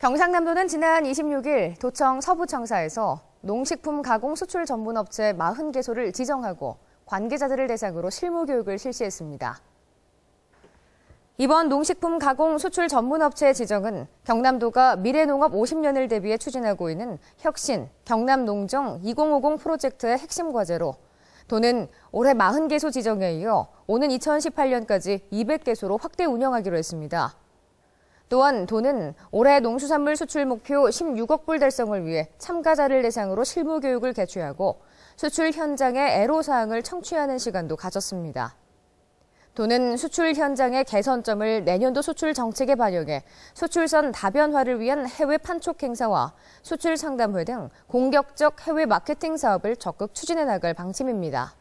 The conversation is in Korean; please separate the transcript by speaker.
Speaker 1: 경상남도는 지난 26일 도청 서부청사에서 농식품 가공 수출 전문업체 40개소를 지정하고 관계자들을 대상으로 실무 교육을 실시했습니다. 이번 농식품 가공 수출 전문업체 의 지정은 경남도가 미래농업 50년을 대비해 추진하고 있는 혁신 경남농정 2050 프로젝트의 핵심 과제로 도는 올해 40개소 지정에 이어 오는 2018년까지 200개소로 확대 운영하기로 했습니다. 또한 도는 올해 농수산물 수출 목표 16억 불 달성을 위해 참가자를 대상으로 실무 교육을 개최하고 수출 현장의 애로사항을 청취하는 시간도 가졌습니다. 도는 수출 현장의 개선점을 내년도 수출 정책에 반영해 수출선 다변화를 위한 해외 판촉 행사와 수출 상담회 등 공격적 해외 마케팅 사업을 적극 추진해 나갈 방침입니다.